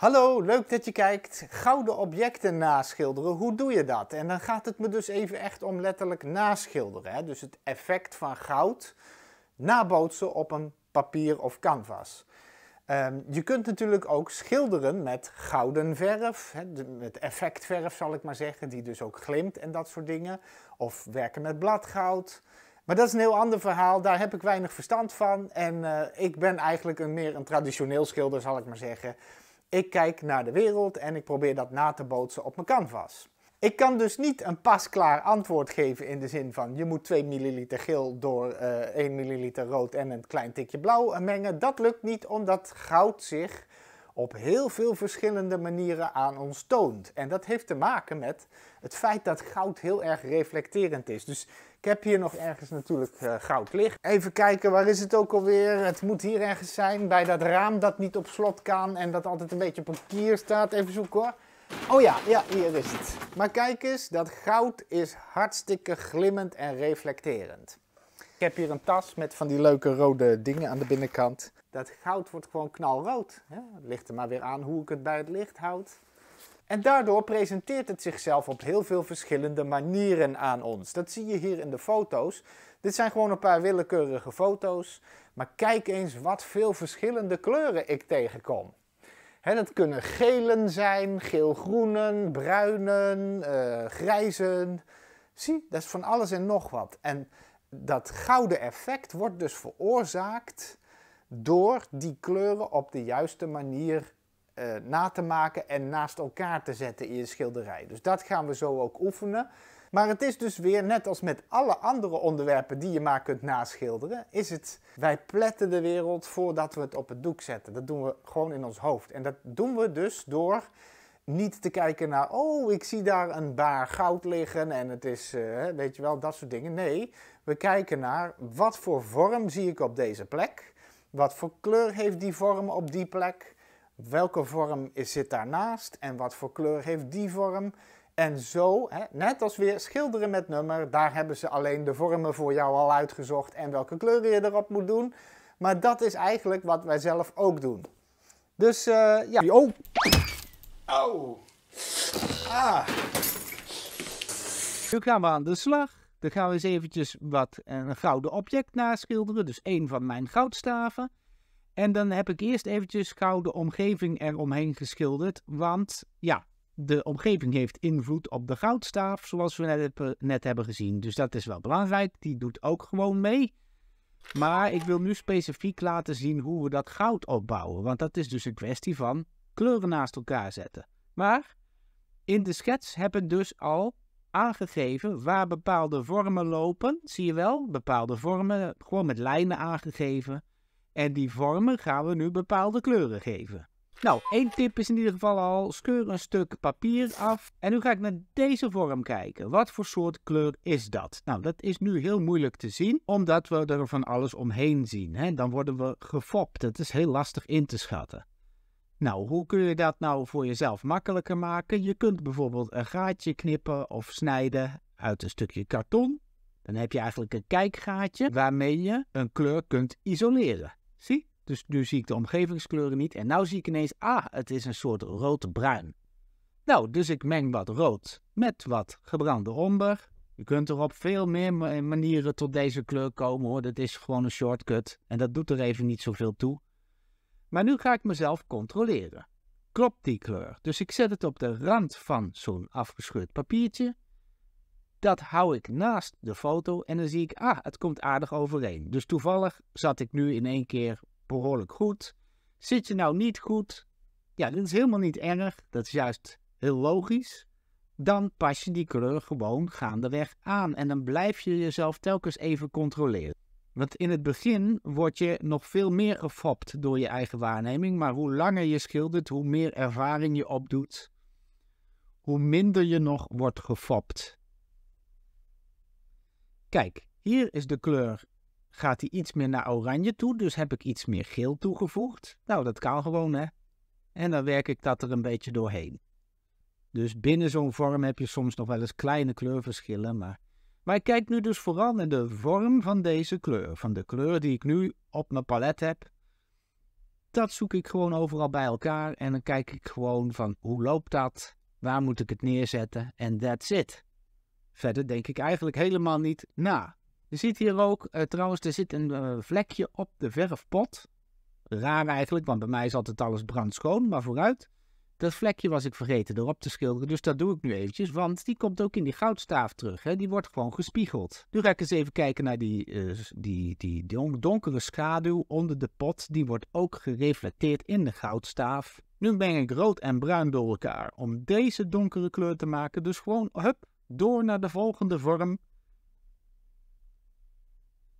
Hallo, leuk dat je kijkt. Gouden objecten naschilderen, hoe doe je dat? En dan gaat het me dus even echt om letterlijk naschilderen. Hè? Dus het effect van goud nabootsen op een papier of canvas. Ehm, je kunt natuurlijk ook schilderen met gouden verf, hè, met effectverf zal ik maar zeggen, die dus ook glimt en dat soort dingen. Of werken met bladgoud. Maar dat is een heel ander verhaal, daar heb ik weinig verstand van. En eh, ik ben eigenlijk meer een traditioneel schilder, zal ik maar zeggen. Ik kijk naar de wereld en ik probeer dat na te bootsen op mijn canvas. Ik kan dus niet een pasklaar antwoord geven in de zin van je moet 2 ml geel door uh, 1 ml rood en een klein tikje blauw eh, mengen. Dat lukt niet omdat goud zich op heel veel verschillende manieren aan ons toont. En dat heeft te maken met het feit dat goud heel erg reflecterend is. Dus ik heb hier nog ergens natuurlijk uh, goud licht. Even kijken, waar is het ook alweer? Het moet hier ergens zijn, bij dat raam dat niet op slot kan en dat altijd een beetje op een kier staat. Even zoeken hoor. Oh ja, ja, hier is het. Maar kijk eens, dat goud is hartstikke glimmend en reflecterend. Ik heb hier een tas met van die leuke rode dingen aan de binnenkant. Dat goud wordt gewoon knalrood. Hè? Het ligt er maar weer aan hoe ik het bij het licht houd. En daardoor presenteert het zichzelf op heel veel verschillende manieren aan ons. Dat zie je hier in de foto's. Dit zijn gewoon een paar willekeurige foto's. Maar kijk eens wat veel verschillende kleuren ik tegenkom. Hè, dat kunnen gelen zijn, geelgroenen, bruinen, eh, grijzen. Zie, dat is van alles en nog wat. En dat gouden effect wordt dus veroorzaakt door die kleuren op de juiste manier eh, na te maken en naast elkaar te zetten in je schilderij. Dus dat gaan we zo ook oefenen. Maar het is dus weer net als met alle andere onderwerpen die je maar kunt naschilderen, is het wij pletten de wereld voordat we het op het doek zetten. Dat doen we gewoon in ons hoofd. En dat doen we dus door niet te kijken naar, oh, ik zie daar een baar goud liggen en het is, eh, weet je wel, dat soort dingen. Nee, we kijken naar wat voor vorm zie ik op deze plek? Wat voor kleur heeft die vorm op die plek? Welke vorm zit daarnaast? En wat voor kleur heeft die vorm? En zo, hè, net als weer schilderen met nummer, daar hebben ze alleen de vormen voor jou al uitgezocht en welke kleuren je erop moet doen. Maar dat is eigenlijk wat wij zelf ook doen. Dus eh, ja. Oh! Oh. Ah! Nu gaan we aan de slag. Dan gaan we eens eventjes wat een gouden object naschilderen. Dus één van mijn goudstaven. En dan heb ik eerst eventjes gouden omgeving eromheen geschilderd. Want ja, de omgeving heeft invloed op de goudstaaf, zoals we net, net hebben gezien. Dus dat is wel belangrijk. Die doet ook gewoon mee. Maar ik wil nu specifiek laten zien hoe we dat goud opbouwen. Want dat is dus een kwestie van kleuren naast elkaar zetten. Maar in de schets heb ik dus al aangegeven waar bepaalde vormen lopen. Zie je wel? Bepaalde vormen, gewoon met lijnen aangegeven. En die vormen gaan we nu bepaalde kleuren geven. Nou, één tip is in ieder geval al, scheur een stuk papier af. En nu ga ik naar deze vorm kijken. Wat voor soort kleur is dat? Nou, dat is nu heel moeilijk te zien, omdat we er van alles omheen zien. Hè? Dan worden we gefopt. Het is heel lastig in te schatten. Nou, hoe kun je dat nou voor jezelf makkelijker maken? Je kunt bijvoorbeeld een gaatje knippen of snijden uit een stukje karton. Dan heb je eigenlijk een kijkgaatje waarmee je een kleur kunt isoleren. Zie? Dus nu zie ik de omgevingskleuren niet en nu zie ik ineens, ah, het is een soort rood-bruin. Nou, dus ik meng wat rood met wat gebrande omber. Je kunt er op veel meer manieren tot deze kleur komen hoor. Dat is gewoon een shortcut en dat doet er even niet zoveel toe. Maar nu ga ik mezelf controleren. Klopt die kleur? Dus ik zet het op de rand van zo'n afgescheurd papiertje. Dat hou ik naast de foto en dan zie ik, ah, het komt aardig overeen. Dus toevallig zat ik nu in één keer behoorlijk goed. Zit je nou niet goed? Ja, dat is helemaal niet erg. Dat is juist heel logisch. Dan pas je die kleur gewoon gaandeweg aan en dan blijf je jezelf telkens even controleren. Want in het begin word je nog veel meer gefopt door je eigen waarneming. Maar hoe langer je schildert, hoe meer ervaring je opdoet, hoe minder je nog wordt gefopt. Kijk, hier is de kleur. Gaat die iets meer naar oranje toe, dus heb ik iets meer geel toegevoegd? Nou, dat kan gewoon, hè? En dan werk ik dat er een beetje doorheen. Dus binnen zo'n vorm heb je soms nog wel eens kleine kleurverschillen, maar maar ik kijk nu dus vooral naar de vorm van deze kleur. Van de kleur die ik nu op mijn palet heb. Dat zoek ik gewoon overal bij elkaar. En dan kijk ik gewoon van hoe loopt dat? Waar moet ik het neerzetten? En that's it. Verder denk ik eigenlijk helemaal niet na. Je ziet hier ook, eh, trouwens, er zit een eh, vlekje op de verfpot. Raar eigenlijk, want bij mij is altijd alles brandschoon, maar vooruit. Dat vlekje was ik vergeten erop te schilderen, dus dat doe ik nu eventjes, want die komt ook in die goudstaaf terug. Hè? Die wordt gewoon gespiegeld. Nu ga ik eens even kijken naar die, eh, die, die donkere schaduw onder de pot. Die wordt ook gereflecteerd in de goudstaaf. Nu breng ik rood en bruin door elkaar om deze donkere kleur te maken. Dus gewoon, hup, door naar de volgende vorm.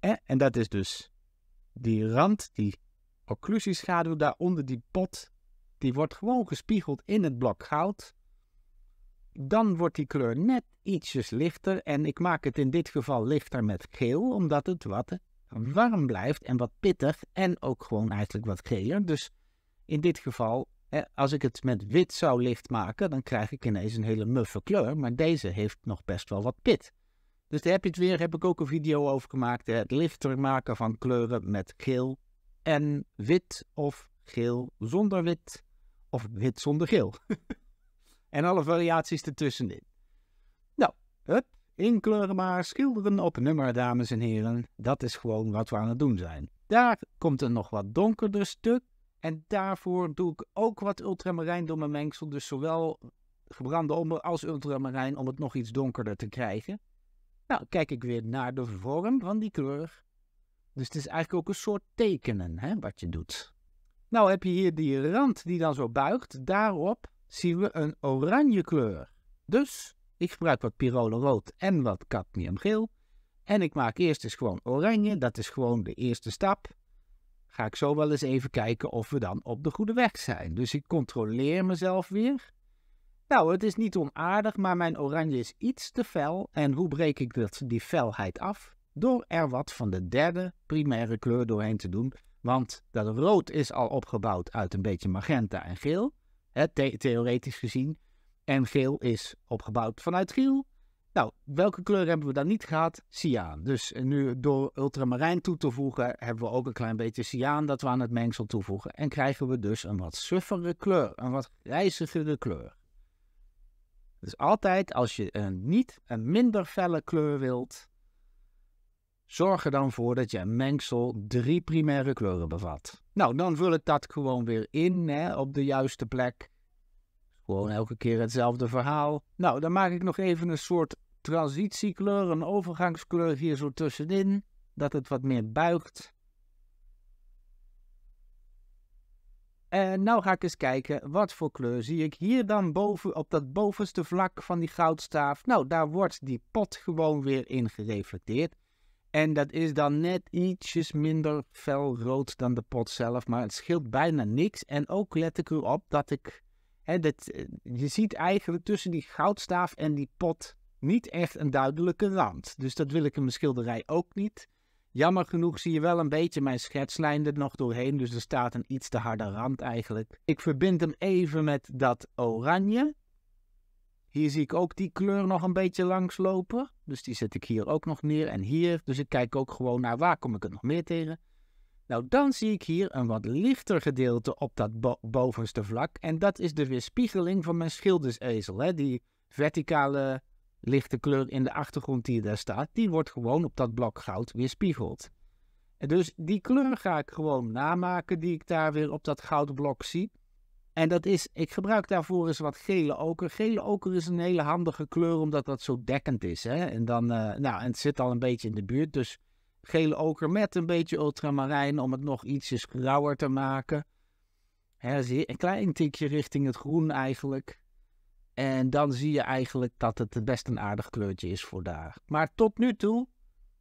En, eh, en dat is dus die rand, die occlusieschaduw daar onder die pot die wordt gewoon gespiegeld in het blok goud. Dan wordt die kleur net ietsjes lichter en ik maak het in dit geval lichter met geel, omdat het wat warm blijft en wat pittig en ook gewoon eigenlijk wat geler. Dus in dit geval, als ik het met wit zou licht maken, dan krijg ik ineens een hele muffe kleur, maar deze heeft nog best wel wat pit. Dus daar heb je het weer, heb ik ook een video over gemaakt, het lichter maken van kleuren met geel en wit of geel zonder wit. Of wit zonder geel. en alle variaties ertussenin. Nou, hup, inkleuren maar, schilderen op nummer, dames en heren. Dat is gewoon wat we aan het doen zijn. Daar komt een nog wat donkerder stuk. En daarvoor doe ik ook wat ultramarijn door mijn mengsel. Dus zowel gebrande omber als ultramarijn om het nog iets donkerder te krijgen. Nou, kijk ik weer naar de vorm van die kleur. Dus het is eigenlijk ook een soort tekenen hè, wat je doet. Nou heb je hier die rand die dan zo buigt. Daarop zien we een oranje kleur. Dus ik gebruik wat rood en wat cadmiumgeel. En ik maak eerst eens gewoon oranje. Dat is gewoon de eerste stap. Ga ik zo wel eens even kijken of we dan op de goede weg zijn. Dus ik controleer mezelf weer. Nou, het is niet onaardig, maar mijn oranje is iets te fel. En hoe breek ik dat, die felheid af? Door er wat van de derde primaire kleur doorheen te doen. Want dat rood is al opgebouwd uit een beetje magenta en geel, hè, theoretisch gezien. En geel is opgebouwd vanuit giel. Nou, welke kleur hebben we dan niet gehad? Cyaan. Dus eh, nu door ultramarijn toe te voegen, hebben we ook een klein beetje cyaan dat we aan het mengsel toevoegen. En krijgen we dus een wat suffere kleur, een wat grijzigere kleur. Dus altijd als je een niet een minder felle kleur wilt, Zorg er dan voor dat je mengsel drie primaire kleuren bevat. Nou, dan vul ik dat gewoon weer in hè, op de juiste plek. Gewoon elke keer hetzelfde verhaal. Nou, dan maak ik nog even een soort transitiekleur, een overgangskleur hier zo tussenin. Dat het wat meer buigt. En nou ga ik eens kijken, wat voor kleur zie ik hier dan boven op dat bovenste vlak van die goudstaaf? Nou, daar wordt die pot gewoon weer in gereflecteerd. En dat is dan net ietsjes minder felrood dan de pot zelf, maar het scheelt bijna niks. En ook let ik erop dat ik, hè, dat, eh, je ziet eigenlijk tussen die goudstaaf en die pot niet echt een duidelijke rand. Dus dat wil ik in mijn schilderij ook niet. Jammer genoeg zie je wel een beetje mijn schetslijn er nog doorheen, dus er staat een iets te harde rand eigenlijk. Ik verbind hem even met dat oranje. Hier zie ik ook die kleur nog een beetje langslopen. Dus die zet ik hier ook nog neer en hier. Dus ik kijk ook gewoon naar waar kom ik het nog meer tegen. Nou, dan zie ik hier een wat lichter gedeelte op dat bovenste vlak. En dat is de weerspiegeling van mijn schildersezel. Hè? Die verticale lichte kleur in de achtergrond die daar staat, die wordt gewoon op dat blok goud weerspiegeld. En dus die kleur ga ik gewoon namaken die ik daar weer op dat gouden blok zie. En dat is, ik gebruik daarvoor eens wat gele oker. Gele oker is een hele handige kleur omdat dat zo dekkend is. Hè? En, dan, eh, nou, en het zit al een beetje in de buurt. Dus gele oker met een beetje ultramarijn om het nog ietsjes grauwer te maken. zie een klein tikje richting het groen eigenlijk. En dan zie je eigenlijk dat het best een aardig kleurtje is voor daar. Maar tot nu toe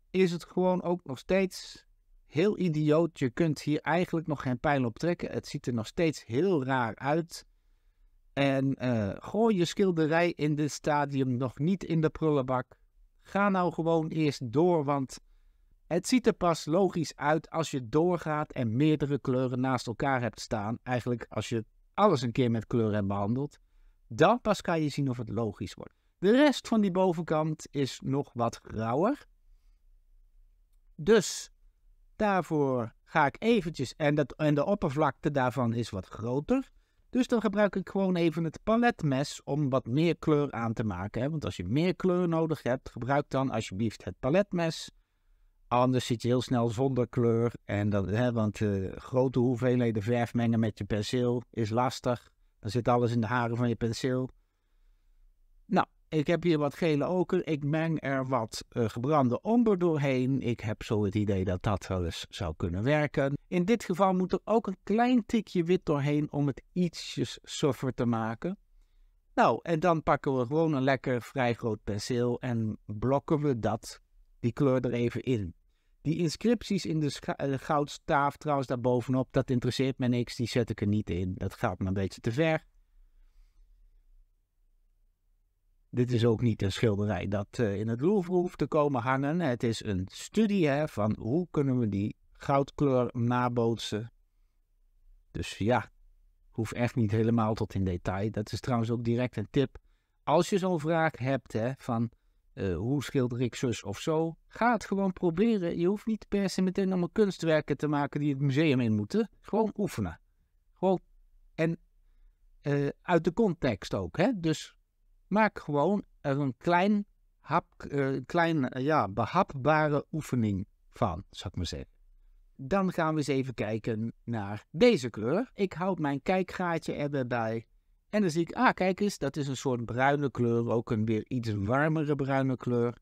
is het gewoon ook nog steeds heel idioot. Je kunt hier eigenlijk nog geen pijl op trekken. Het ziet er nog steeds heel raar uit. En uh, gooi je schilderij in dit stadium nog niet in de prullenbak. Ga nou gewoon eerst door, want het ziet er pas logisch uit als je doorgaat en meerdere kleuren naast elkaar hebt staan. Eigenlijk als je alles een keer met kleuren hebt behandeld. Dan pas kan je zien of het logisch wordt. De rest van die bovenkant is nog wat grauwer. Dus Daarvoor ga ik eventjes, en, dat, en de oppervlakte daarvan is wat groter. Dus dan gebruik ik gewoon even het paletmes om wat meer kleur aan te maken. Hè? Want als je meer kleur nodig hebt, gebruik dan alsjeblieft het paletmes. Anders zit je heel snel zonder kleur. En dat, hè, want uh, grote hoeveelheden verf mengen met je penseel is lastig. Dan zit alles in de haren van je penseel ik heb hier wat gele oker, ik meng er wat eh, gebrande omber doorheen. Ik heb zo het idee dat dat wel eens zou kunnen werken. In dit geval moet er ook een klein tikje wit doorheen om het ietsjes soffer te maken. Nou, en dan pakken we gewoon een lekker vrij groot penseel en blokken we dat, die kleur er even in. Die inscripties in de eh, goudstaaf trouwens daarbovenop, dat interesseert me niks, die zet ik er niet in. Dat gaat me een beetje te ver. Dit is ook niet een schilderij dat eh, in het Louvre hoeft te komen hangen. Het is een studie hè, van hoe kunnen we die goudkleur nabootsen. Dus ja, hoeft echt niet helemaal tot in detail. Dat is trouwens ook direct een tip. Als je zo'n vraag hebt hè, van eh, hoe schilder ik zus of zo, ga het gewoon proberen. Je hoeft niet per se meteen allemaal kunstwerken te maken die het museum in moeten. Gewoon oefenen. Gewoon. En eh, uit de context ook. Hè? Dus Maak gewoon er een klein, hap, eh, klein eh, ja, behapbare oefening van, zou ik maar zeggen. Dan gaan we eens even kijken naar deze kleur. Ik houd mijn kijkgaatje erbij. En dan zie ik, ah kijk eens, dat is een soort bruine kleur. Ook een weer iets warmere bruine kleur.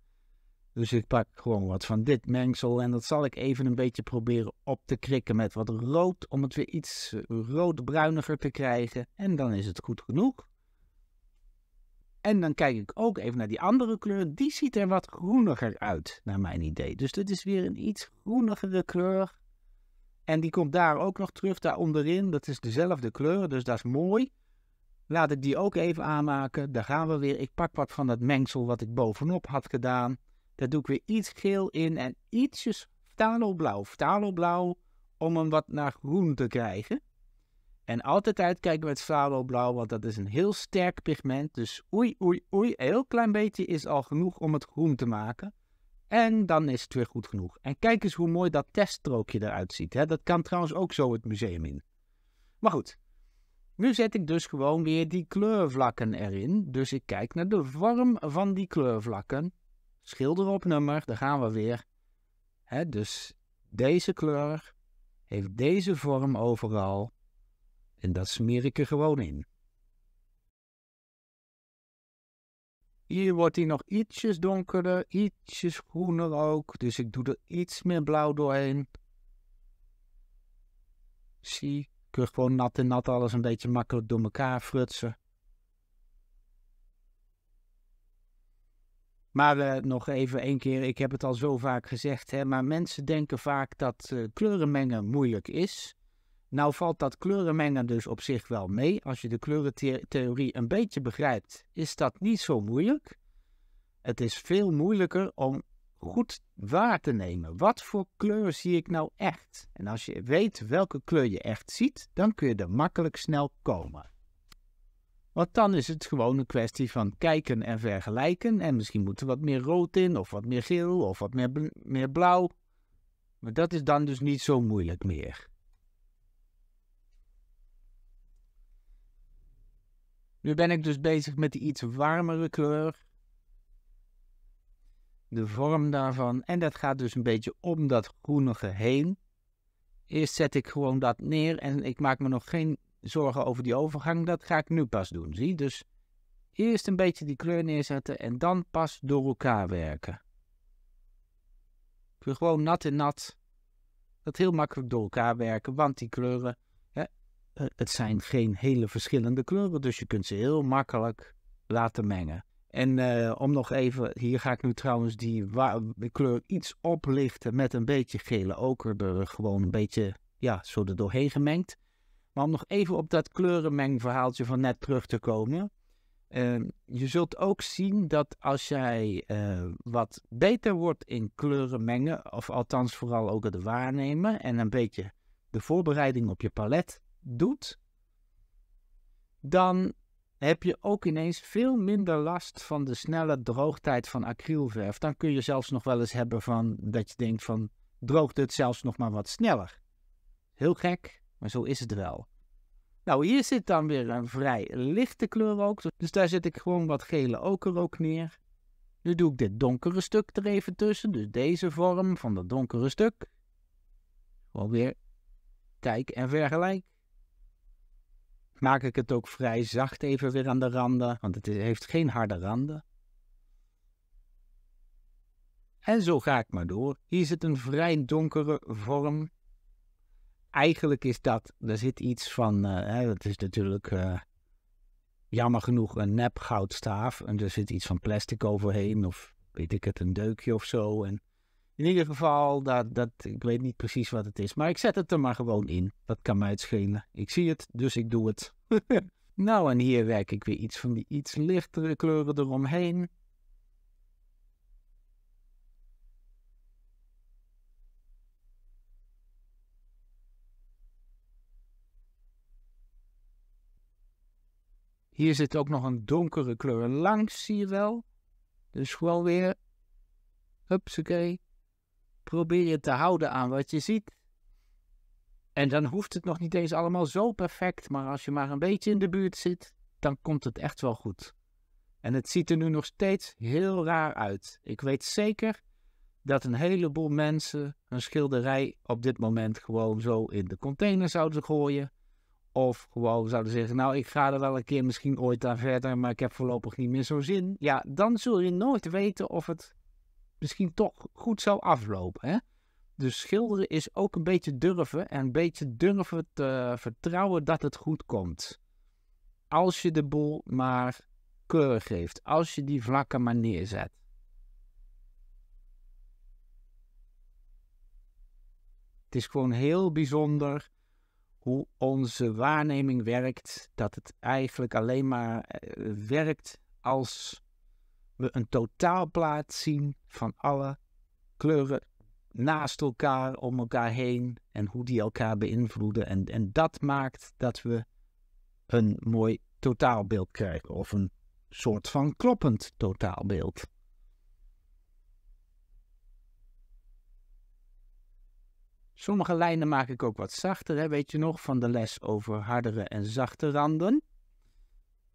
Dus ik pak gewoon wat van dit mengsel en dat zal ik even een beetje proberen op te krikken met wat rood om het weer iets eh, roodbruiniger te krijgen. En dan is het goed genoeg. En dan kijk ik ook even naar die andere kleur. Die ziet er wat groeniger uit, naar mijn idee. Dus dit is weer een iets groenigere kleur. En die komt daar ook nog terug, daar onderin. Dat is dezelfde kleur, dus dat is mooi. Laat ik die ook even aanmaken. Daar gaan we weer. Ik pak wat van dat mengsel wat ik bovenop had gedaan. Daar doe ik weer iets geel in en ietsjes ftalelblauw. Taloblauw. om hem wat naar groen te krijgen. En altijd uitkijken met flabo-blauw, want dat is een heel sterk pigment. Dus oei, oei, oei, een heel klein beetje is al genoeg om het groen te maken. En dan is het weer goed genoeg. En kijk eens hoe mooi dat teststrookje eruit ziet. Hè? Dat kan trouwens ook zo het museum in. Maar goed, nu zet ik dus gewoon weer die kleurvlakken erin. Dus ik kijk naar de vorm van die kleurvlakken. Schilder op nummer, daar gaan we weer. Hè, dus deze kleur heeft deze vorm overal. En dat smeer ik er gewoon in. Hier wordt hij nog ietsjes donkerder, ietsjes groener ook. Dus ik doe er iets meer blauw doorheen. Zie, kun je gewoon nat en nat alles een beetje makkelijk door elkaar frutsen. Maar eh, nog even één keer, ik heb het al zo vaak gezegd, hè, maar mensen denken vaak dat uh, eh, kleuren mengen moeilijk is. Nou valt dat kleurenmengen dus op zich wel mee. Als je de kleurentheorie een beetje begrijpt, is dat niet zo moeilijk. Het is veel moeilijker om goed waar te nemen. Wat voor kleur zie ik nou echt? En als je weet welke kleur je echt ziet, dan kun je er makkelijk snel komen. Want dan is het gewoon een kwestie van kijken en vergelijken. En misschien moet er wat meer rood in, of wat meer geel, of wat meer, meer blauw. Maar dat is dan dus niet zo moeilijk meer. Nu ben ik dus bezig met die iets warmere kleur. De vorm daarvan. En dat gaat dus een beetje om dat groenige heen. Eerst zet ik gewoon dat neer en ik maak me nog geen zorgen over die overgang. Dat ga ik nu pas doen, zie? Dus eerst een beetje die kleur neerzetten en dan pas door elkaar werken. wil gewoon nat en nat dat heel makkelijk door elkaar werken, want die kleuren eh, het zijn geen hele verschillende kleuren, dus je kunt ze heel makkelijk laten mengen. En eh, om nog even, hier ga ik nu trouwens die kleur iets oplichten met een beetje gele oker er gewoon een beetje ja, zo er doorheen gemengd. Maar om nog even op dat kleurenmengverhaaltje van net terug te komen. Ehm, je zult ook zien dat als jij eh, wat beter wordt in kleuren mengen, of althans vooral ook het waarnemen en een beetje de voorbereiding op je palet, doet, dan heb je ook ineens veel minder last van de snelle droogtijd van acrylverf. Dan kun je zelfs nog wel eens hebben van dat je denkt van droogt het zelfs nog maar wat sneller. Heel gek, maar zo is het wel. Nou, hier zit dan weer een vrij lichte kleur ook. Dus daar zet ik gewoon wat gele oker ook neer. Nu doe ik dit donkere stuk er even tussen. Dus deze vorm van dat donkere stuk. Gewoon weer kijk en vergelijk maak ik het ook vrij zacht even weer aan de randen, want het heeft geen harde randen. En zo ga ik maar door. Hier zit een vrij donkere vorm. Eigenlijk is dat, er zit iets van, dat eh, is natuurlijk eh, jammer genoeg een nep goudstaaf. En er zit iets van plastic overheen of weet ik het, een deukje of zo. En in ieder geval, dat, dat, ik weet niet precies wat het is, maar ik zet het er maar gewoon in. Dat kan mij het schelen. Ik zie het, dus ik doe het. nou, en hier werk ik weer iets van die iets lichtere kleuren eromheen. Hier zit ook nog een donkere kleur langs, zie je wel. Dus gewoon weer, hupsakee, probeer je te houden aan wat je ziet. En dan hoeft het nog niet eens allemaal zo perfect, maar als je maar een beetje in de buurt zit, dan komt het echt wel goed. En het ziet er nu nog steeds heel raar uit. Ik weet zeker dat een heleboel mensen een schilderij op dit moment gewoon zo in de container zouden gooien. Of gewoon zouden zeggen, nou ik ga er wel een keer misschien ooit aan verder, maar ik heb voorlopig niet meer zo zin. Ja, dan zul je nooit weten of het misschien toch goed zou aflopen. Hè? Dus schilderen is ook een beetje durven en een beetje durven te vertrouwen dat het goed komt. Als je de boel maar keur geeft, als je die vlakken maar neerzet. Het is gewoon heel bijzonder hoe onze waarneming werkt, dat het eigenlijk alleen maar eh, werkt als we een totaalplaat zien van alle kleuren naast elkaar, om elkaar heen en hoe die elkaar beïnvloeden. En, en dat maakt dat we een mooi totaalbeeld krijgen of een soort van kloppend totaalbeeld. Sommige lijnen maak ik ook wat zachter, hè? weet je nog, van de les over hardere en zachte randen.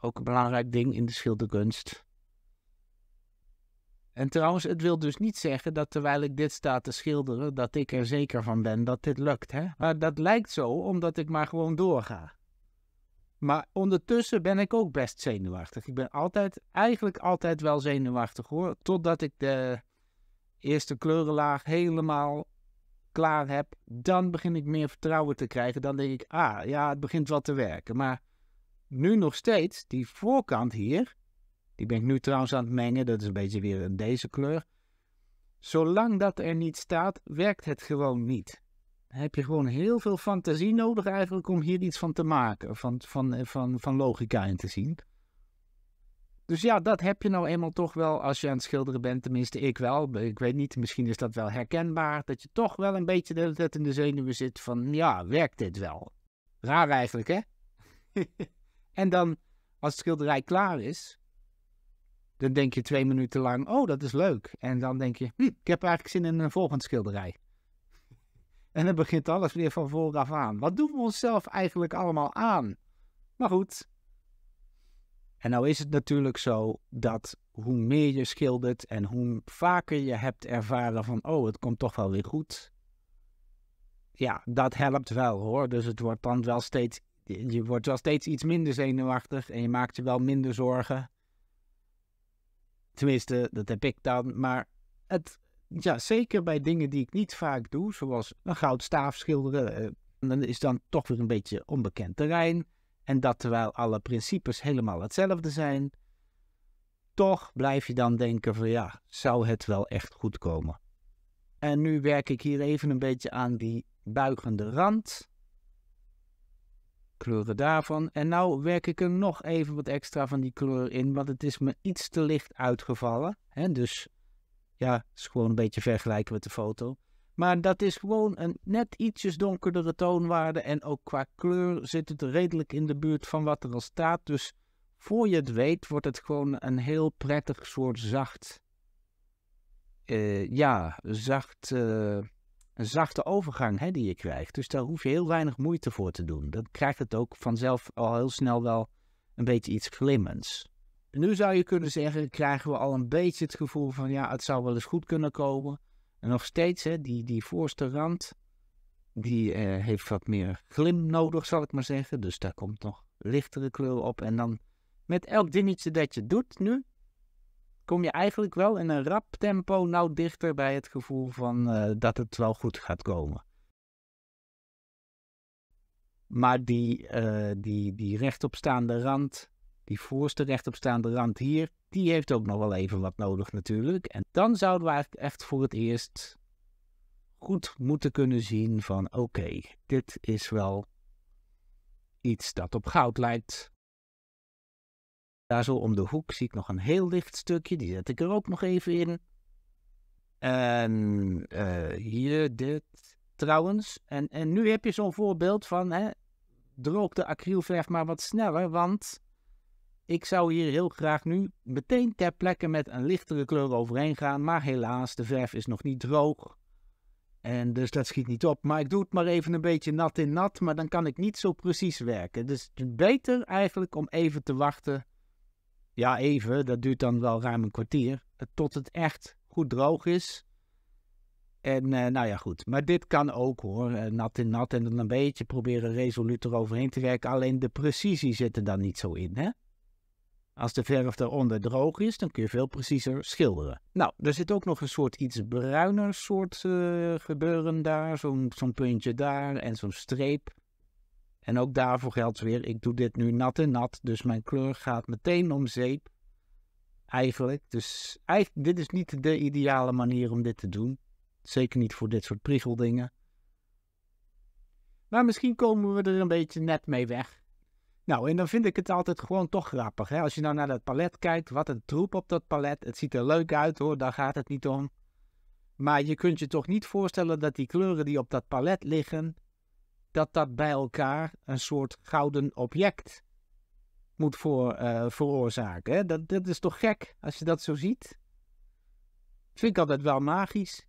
Ook een belangrijk ding in de schilderkunst. En trouwens, het wil dus niet zeggen dat terwijl ik dit sta te schilderen, dat ik er zeker van ben dat dit lukt. Hè? Maar dat lijkt zo omdat ik maar gewoon doorga. Maar ondertussen ben ik ook best zenuwachtig. Ik ben altijd, eigenlijk altijd wel zenuwachtig hoor. Totdat ik de eerste kleurenlaag helemaal klaar heb. Dan begin ik meer vertrouwen te krijgen. Dan denk ik, ah ja, het begint wel te werken. Maar nu nog steeds, die voorkant hier, die ben ik nu trouwens aan het mengen. Dat is een beetje weer deze kleur. Zolang dat er niet staat, werkt het gewoon niet. Dan heb je gewoon heel veel fantasie nodig eigenlijk om hier iets van te maken. Van, van, eh, van, van logica in te zien. Dus ja, dat heb je nou eenmaal toch wel als je aan het schilderen bent. Tenminste, ik wel. Ik weet niet, misschien is dat wel herkenbaar. Dat je toch wel een beetje de hele in de zenuwen zit van... Ja, werkt dit wel? Raar eigenlijk, hè? en dan, als het schilderij klaar is... Dan denk je twee minuten lang, oh, dat is leuk. En dan denk je, hm, ik heb eigenlijk zin in een volgend schilderij. En dan begint alles weer van vooraf aan. Wat doen we onszelf eigenlijk allemaal aan? Maar goed. En nou is het natuurlijk zo dat hoe meer je schildert en hoe vaker je hebt ervaren van, oh, het komt toch wel weer goed. Ja, dat helpt wel hoor. Dus het wordt dan wel steeds, je wordt wel steeds iets minder zenuwachtig en je maakt je wel minder zorgen. Tenminste, dat heb ik dan. Maar het, ja, zeker bij dingen die ik niet vaak doe, zoals een goudstaaf schilderen, eh, dan is dan toch weer een beetje onbekend terrein. En dat terwijl alle principes helemaal hetzelfde zijn, toch blijf je dan denken van ja, zou het wel echt goed komen? En nu werk ik hier even een beetje aan die buigende rand kleuren daarvan. En nou werk ik er nog even wat extra van die kleur in, want het is me iets te licht uitgevallen. Hè? Dus ja, is gewoon een beetje vergelijken met de foto. Maar dat is gewoon een net ietsjes donkerdere toonwaarde. En ook qua kleur zit het redelijk in de buurt van wat er al staat. Dus voor je het weet, wordt het gewoon een heel prettig soort zacht. Eh, ja, zacht. Eh, een zachte overgang hè, die je krijgt. Dus daar hoef je heel weinig moeite voor te doen. Dan krijgt het ook vanzelf al heel snel wel een beetje iets glimmends. Nu zou je kunnen zeggen, krijgen we al een beetje het gevoel van ja, het zou wel eens goed kunnen komen. En nog steeds, hè, die, die voorste rand, die eh, heeft wat meer glim nodig, zal ik maar zeggen. Dus daar komt nog lichtere kleur op. En dan met elk dingetje dat je doet nu, kom je eigenlijk wel in een rap tempo nou dichter bij het gevoel van eh, dat het wel goed gaat komen. Maar die, uh, die, die rechtopstaande rand, die voorste rechtopstaande rand hier, die heeft ook nog wel even wat nodig natuurlijk. En dan zouden we eigenlijk echt voor het eerst goed moeten kunnen zien van oké, dit is wel iets dat op goud lijkt. Daar zo om de hoek zie ik nog een heel licht stukje. Die zet ik er ook nog even in. En eh, hier dit trouwens. En, en nu heb je zo'n voorbeeld van... Hè, droog de acrylverf maar wat sneller, want... Ik zou hier heel graag nu meteen ter plekke met een lichtere kleur overheen gaan. Maar helaas, de verf is nog niet droog. En dus dat schiet niet op. Maar ik doe het maar even een beetje nat in nat. Maar dan kan ik niet zo precies werken. Dus beter eigenlijk om even te wachten ja, even, dat duurt dan wel ruim een kwartier, eh, tot het echt goed droog is. En eh, nou ja, goed. Maar dit kan ook hoor. Eh, nat in nat en dan een beetje proberen resoluut eroverheen te werken. Alleen de precisie zit er dan niet zo in, hè? Als de verf daaronder droog is, dan kun je veel preciezer schilderen. Nou, er zit ook nog een soort iets bruiner soort gebeuren daar. Zo'n zo'n puntje daar en zo'n streep. En ook daarvoor geldt weer, ik doe dit nu nat en nat, dus mijn kleur gaat meteen om zeep. Eigenlijk, dus eigenlijk, dit is niet de ideale manier om dit te doen. Zeker niet voor dit soort priegeldingen. Maar misschien komen we er een beetje net mee weg. Nou, en dan vind ik het altijd gewoon toch grappig. Hè? Als je nou naar dat palet kijkt, wat een troep op dat palet. Het ziet er leuk uit hoor, daar gaat het niet om. Maar je kunt je toch niet voorstellen dat die kleuren die op dat palet liggen, dat dat bij elkaar een soort gouden object moet voor, eh, veroorzaken. Hè? Dat, dat is toch gek als je dat zo ziet? Vind ik altijd wel magisch.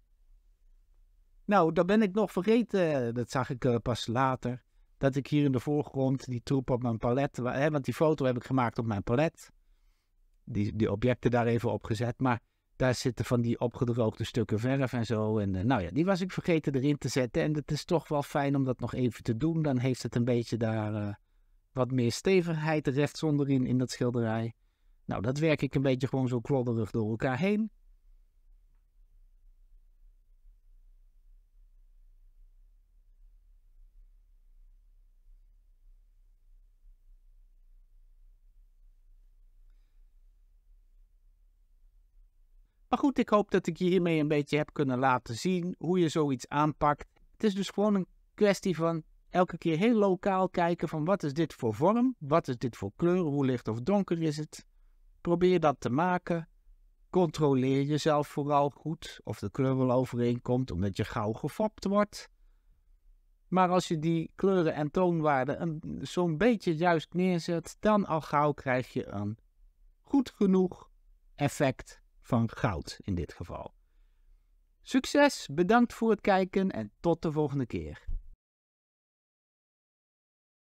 Nou, dan ben ik nog vergeten, dat zag ik eh, pas later, dat ik hier in de voorgrond die troep op mijn palet, hè, want die foto heb ik gemaakt op mijn palet. Die, die objecten daar even op gezet, maar daar zitten van die opgedroogde stukken verf en zo. En eh, nou ja, die was ik vergeten erin te zetten. En het is toch wel fijn om dat nog even te doen. Dan heeft het een beetje daar eh, wat meer stevigheid rechts onderin in dat schilderij. Nou, dat werk ik een beetje gewoon zo klodderig door elkaar heen. Maar goed, ik hoop dat ik je hiermee een beetje heb kunnen laten zien hoe je zoiets aanpakt. Het is dus gewoon een kwestie van elke keer heel lokaal kijken van wat is dit voor vorm, wat is dit voor kleur, hoe licht of donker is het. Probeer dat te maken. Controleer jezelf vooral goed of de kleur wel overeenkomt, omdat je gauw gefopt wordt. Maar als je die kleuren en toonwaarden zo'n beetje juist neerzet, dan al gauw krijg je een goed genoeg effect van goud in dit geval. Succes, bedankt voor het kijken en tot de volgende keer.